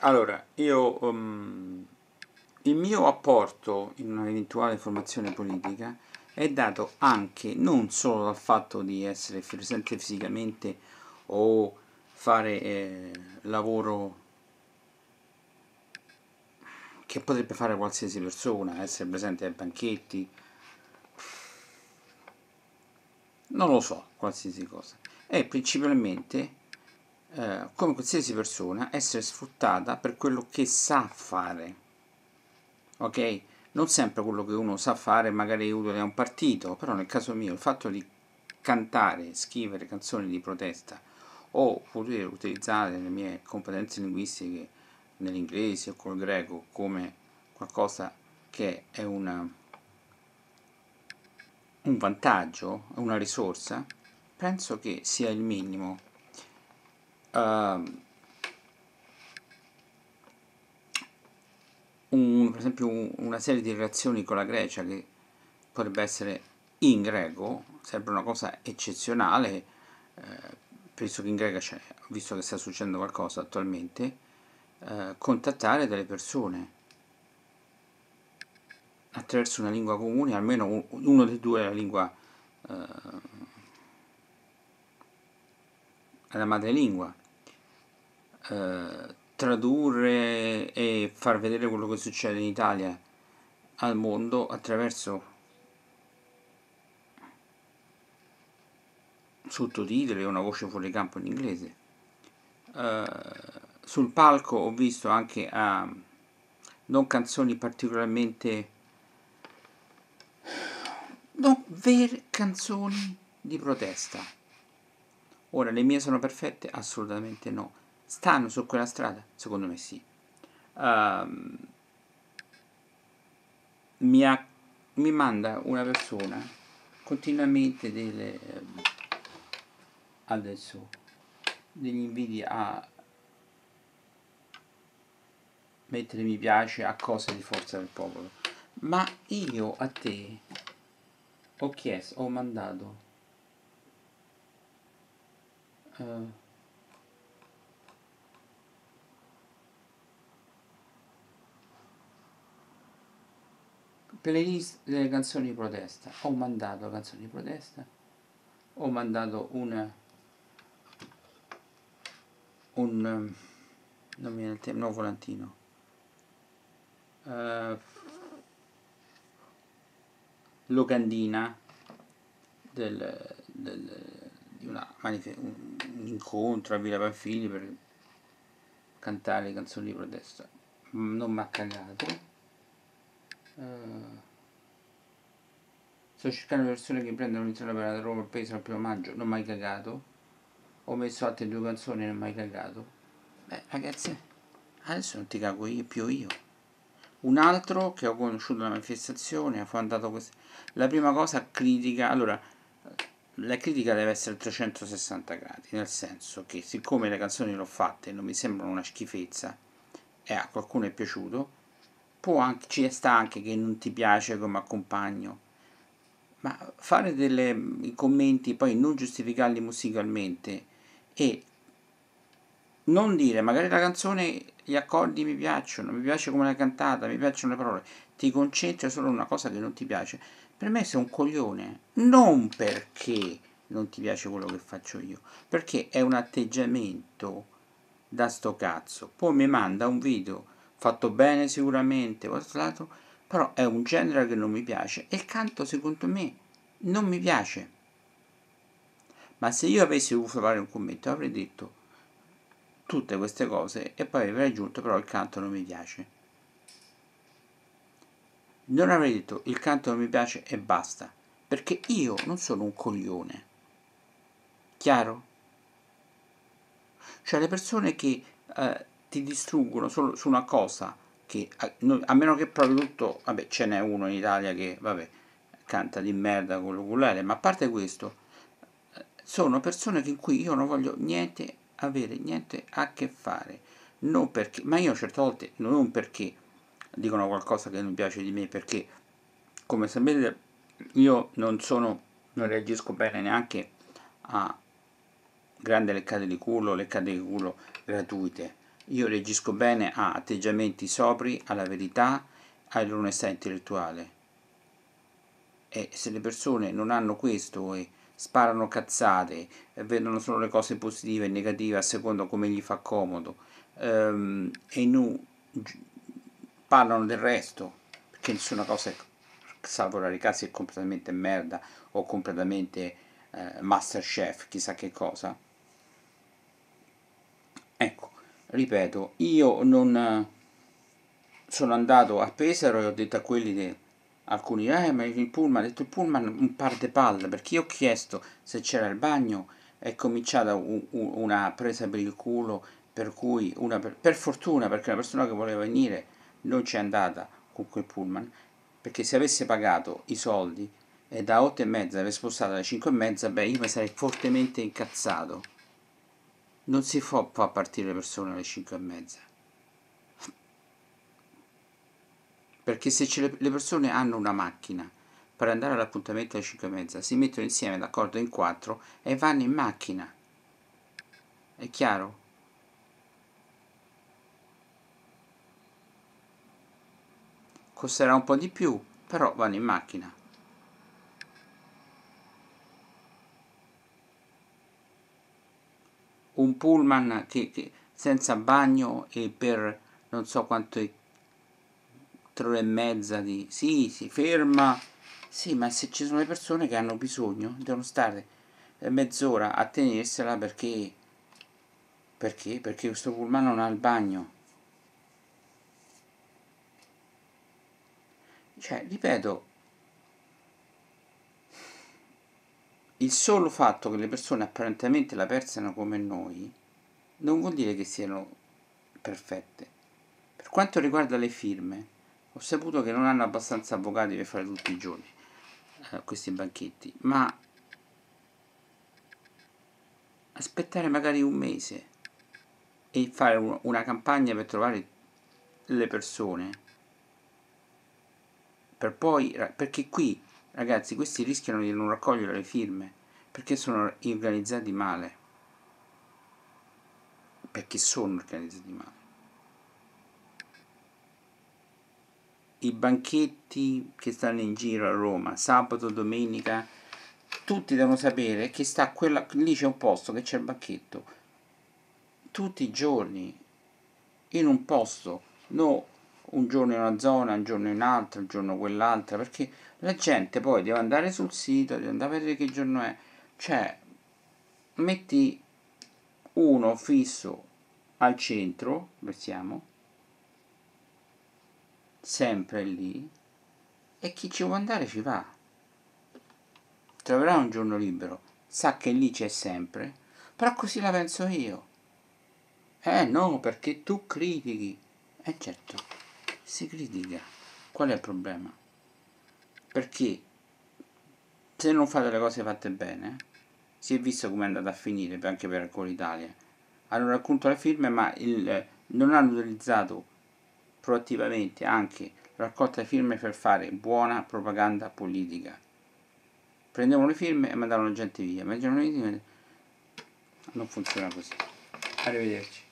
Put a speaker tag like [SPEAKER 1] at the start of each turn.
[SPEAKER 1] Allora, io um, il mio apporto in un'eventuale formazione politica è dato anche non solo dal fatto di essere presente fisicamente o fare eh, lavoro che potrebbe fare qualsiasi persona, essere presente ai banchetti, non lo so, qualsiasi cosa. È principalmente eh, come qualsiasi persona, essere sfruttata per quello che sa fare. Ok? Non sempre quello che uno sa fare magari è utile a un partito, però nel caso mio il fatto di cantare, scrivere canzoni di protesta o poter utilizzare le mie competenze linguistiche nell'inglese o col greco come qualcosa che è una, un vantaggio, una risorsa, penso che sia il minimo uh, un, per esempio una serie di relazioni con la Grecia che potrebbe essere in greco, sembra una cosa eccezionale, eh, penso che in greca c'è, visto che sta succedendo qualcosa attualmente, eh, contattare delle persone attraverso una lingua comune, almeno un, uno dei due è la lingua, eh, è la madrelingua. Eh, tradurre e far vedere quello che succede in Italia al mondo attraverso sottotitoli e una voce fuori campo in inglese. Uh, sul palco ho visto anche uh, non canzoni particolarmente non vere canzoni di protesta. Ora le mie sono perfette? Assolutamente no Stanno su quella strada? Secondo me sì. Um, mi, ha, mi, manda una persona continuamente delle, ehm, adesso degli inviti a mettere mi piace a cose di forza del popolo ma io a te ho chiesto ho mandato uh, playlist delle canzoni di protesta. Ho mandato canzoni di protesta, ho mandato una, un, non mi viene il tempo, no volantino. Uh, locandina del, del, di una, un, un incontro a Villa Panfili per cantare canzoni di protesta non mi ha cagato eh, sto cercando persone che prendono l'intera per la Roma il peso al primo maggio, non ho mai cagato. Ho messo altre due canzoni, non ho mai cagato. Beh, ragazzi, adesso non ti cago io, più io. Un altro che ho conosciuto la manifestazione ha fondato questo. La prima cosa critica, allora, la critica deve essere 360 gradi, nel senso che siccome le canzoni le ho fatte non mi sembrano una schifezza e a qualcuno è piaciuto, può anche, ci sta anche che non ti piace come accompagno, ma fare dei commenti poi non giustificarli musicalmente e non dire magari la canzone gli accordi mi piacciono, mi piace come l'hai cantata, mi piacciono le parole, ti concentri solo su una cosa che non ti piace, per me sei un coglione, non perché non ti piace quello che faccio io, perché è un atteggiamento da sto cazzo, poi mi manda un video fatto bene sicuramente, lato, però è un genere che non mi piace e il canto secondo me non mi piace. Ma se io avessi dovuto fare un commento avrei detto tutte queste cose e poi avrei aggiunto però il canto non mi piace. Non avrei detto il canto non mi piace e basta, perché io non sono un coglione. Chiaro? Cioè le persone che eh, ti distruggono solo su una cosa che a, noi, a meno che proprio tutto vabbè ce n'è uno in Italia che vabbè canta di merda con l'oculare ma a parte questo sono persone con cui io non voglio niente avere niente a che fare non perché ma io certe volte non perché dicono qualcosa che non piace di me perché come sapete io non sono non reagisco bene neanche a grandi leccate di culo leccate di culo gratuite io reagisco bene a atteggiamenti sobri, alla verità, all'onestà intellettuale. E se le persone non hanno questo e sparano cazzate, e vedono solo le cose positive e negative a seconda come gli fa comodo, ehm, e non parlano del resto, perché nessuna cosa è salvo rari casi è completamente merda o completamente eh, masterchef, chissà che cosa ripeto, io non eh, sono andato a Pesaro e ho detto a quelli che alcuni, eh, ma il pullman, ha detto il pullman un par de palle, perché io ho chiesto se c'era il bagno, è cominciata una presa per il culo, per cui, una, per fortuna, perché la persona che voleva venire non c'è andata con quel pullman, perché se avesse pagato i soldi e da 8 e mezza l'avesse spostata alle 5 e mezza, beh, io mi sarei fortemente incazzato. Non si può far partire le persone alle 5 e mezza. Perché se le, le persone hanno una macchina per andare all'appuntamento alle 5 e mezza, si mettono insieme d'accordo in quattro e vanno in macchina. È chiaro? Costerà un po' di più, però vanno in macchina. pullman che, che senza bagno e per non so quanto è tre ore e mezza di sì si ferma sì ma se ci sono le persone che hanno bisogno devono stare mezz'ora a tenersela perché perché perché questo pullman non ha il bagno cioè ripeto il solo fatto che le persone apparentemente la pensano come noi non vuol dire che siano perfette. Per quanto riguarda le firme, ho saputo che non hanno abbastanza avvocati per fare tutti i giorni eh, questi banchetti, ma aspettare magari un mese e fare un, una campagna per trovare le persone, per poi, perché qui Ragazzi, questi rischiano di non raccogliere le firme perché sono organizzati male. Perché sono organizzati male. I banchetti che stanno in giro a Roma, sabato, domenica, tutti devono sapere che sta quella, lì c'è un posto che c'è il banchetto. Tutti i giorni, in un posto, no un giorno in una zona, un giorno in un'altra, un giorno quell'altra, perché la gente poi deve andare sul sito, deve andare a vedere che giorno è, cioè metti uno fisso al centro, versiamo, sempre lì, e chi ci vuole andare ci va. Troverà un giorno libero, sa che lì c'è sempre, però così la penso io. Eh no, perché tu critichi. eh certo si critica. Qual è il problema? Perché se non fate le cose fatte bene, si è visto come è andata a finire anche per Alcol Italia. Hanno raccolto le firme, ma il, non hanno utilizzato proattivamente anche la raccolta di firme per fare buona propaganda politica. Prendevano le firme e mandavano la gente via, ma non funziona così. Arrivederci.